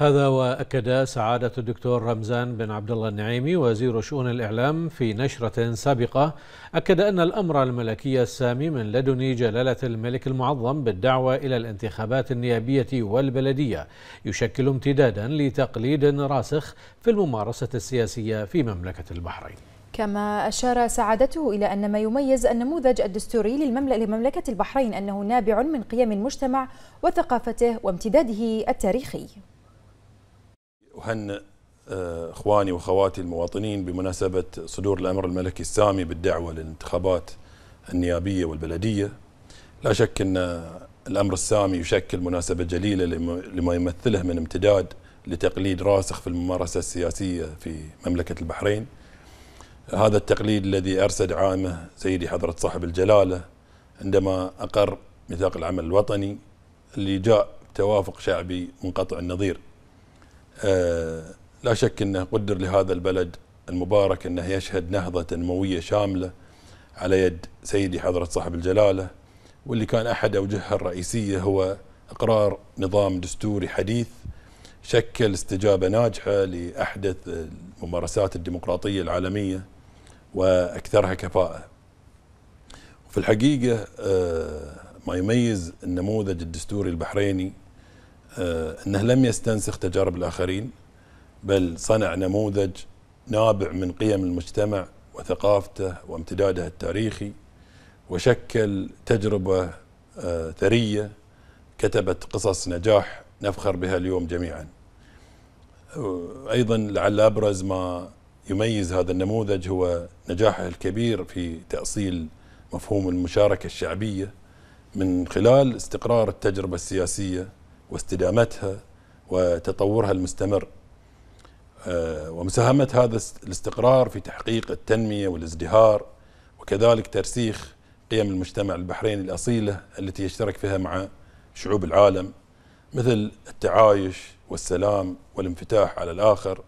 هذا وأكد سعادة الدكتور رمزان بن عبد الله النعيمي وزير شؤون الإعلام في نشرة سابقة أكد أن الأمر الملكي السامي من لدن جلالة الملك المعظم بالدعوة إلى الانتخابات النيابية والبلدية يشكل امتدادا لتقليد راسخ في الممارسة السياسية في مملكة البحرين كما أشار سعادته إلى أن ما يميز النموذج الدستوري لمملكة البحرين أنه نابع من قيم المجتمع وثقافته وامتداده التاريخي أهنئ آه، اخواني واخواتي المواطنين بمناسبه صدور الامر الملكي السامي بالدعوه للانتخابات النيابيه والبلديه. لا شك ان الامر السامي يشكل مناسبه جليله لما يمثله من امتداد لتقليد راسخ في الممارسه السياسيه في مملكه البحرين. هذا التقليد الذي ارسد عامه سيدي حضره صاحب الجلاله عندما اقر ميثاق العمل الوطني اللي جاء بتوافق شعبي منقطع النظير آه، لا شك أنه قدر لهذا البلد المبارك أنه يشهد نهضة تنموية شاملة على يد سيدي حضرة صاحب الجلالة واللي كان أحد أوجهها الرئيسية هو إقرار نظام دستوري حديث شكل استجابة ناجحة لأحدث الممارسات الديمقراطية العالمية وأكثرها كفاءة وفي الحقيقة آه، ما يميز النموذج الدستوري البحريني آه، أنه لم يستنسخ تجارب الآخرين بل صنع نموذج نابع من قيم المجتمع وثقافته وامتداده التاريخي وشكل تجربة آه، ثرية كتبت قصص نجاح نفخر بها اليوم جميعا آه، أيضا لعل أبرز ما يميز هذا النموذج هو نجاحه الكبير في تأصيل مفهوم المشاركة الشعبية من خلال استقرار التجربة السياسية واستدامتها وتطورها المستمر آه، ومساهمة هذا الاستقرار في تحقيق التنمية والازدهار وكذلك ترسيخ قيم المجتمع البحريني الأصيلة التي يشترك فيها مع شعوب العالم مثل التعايش والسلام والانفتاح على الآخر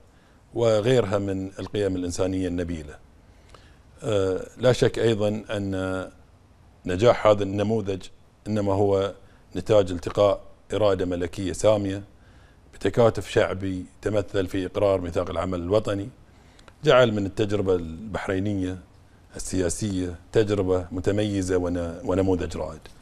وغيرها من القيم الإنسانية النبيلة آه، لا شك أيضا أن نجاح هذا النموذج إنما هو نتاج التقاء إرادة ملكية سامية بتكاتف شعبي تمثل في إقرار ميثاق العمل الوطني جعل من التجربة البحرينية السياسية تجربة متميزة ونموذج رائد